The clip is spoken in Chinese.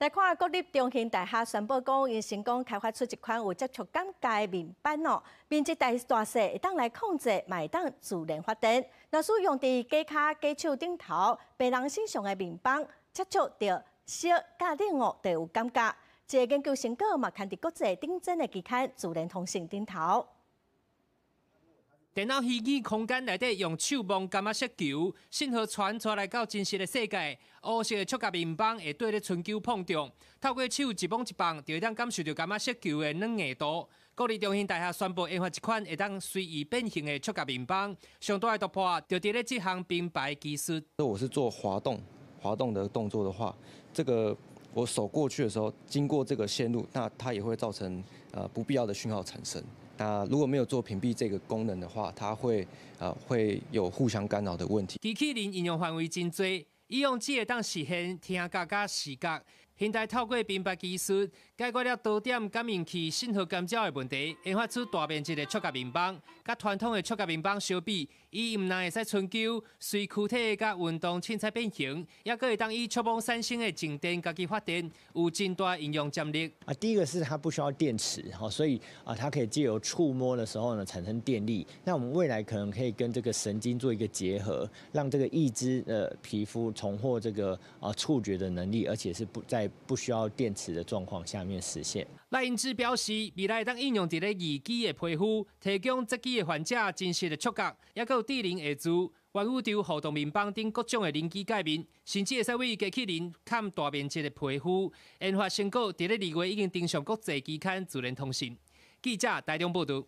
来看啊！国立中兴大厦宣布讲，因成功开发出一款有接触感界面板哦，面积大大小会当来控制，会当自然发展。若是用在机卡、机手顶头，别人身上诶平板接触到小家电哦，就有感觉。这研究成果嘛，牵伫国际顶尖诶期刊《自然通信》顶头。电脑虚拟空间内底用手碰感觉色球，信号传出来到真实的世界，黑色的触觉面板会对着春秋碰撞，透过手一碰一碰，就当感受到感觉色球的软硬度。国立中兴大厦宣布研发一款会当随意变形的触觉面板，相大爱突破啊！就伫咧这项品牌技术。那我是做滑动、滑动的动作的话，这个。我手过去的时候，经过这个线路，那它也会造成呃不必要的讯号产生。那如果没有做屏蔽这个功能的话，它会呃会有互相干扰的问题。应用用当听平台透过平板技术解决了多点感应器信号干扰的问题，研发出大面积的触觉面板。甲传统的触觉面板相比，伊唔难会使长久随躯体甲运动轻彩变形，也可以当伊触碰三星的静电，家己发电，有真大应用潜力。啊，第一个是它不需要电池，哈，所以啊，它可以借由触摸的时候呢，产生电力。那我们未来可能可以跟这个神经做一个结合，让这个义肢的皮肤重获这个啊触觉的能力，而且是不在。不需要电池的状况下面实现。赖英志表示，未来当应用伫咧二 G 的皮肤，提供这机的患者真实的触感，也够智能协助、云雾中互动、面邦等各种的人机界面，甚至会使为机器人看大面积的皮肤。研发成果伫咧二月已经登上国际期刊《自然通信》。记者大中报道。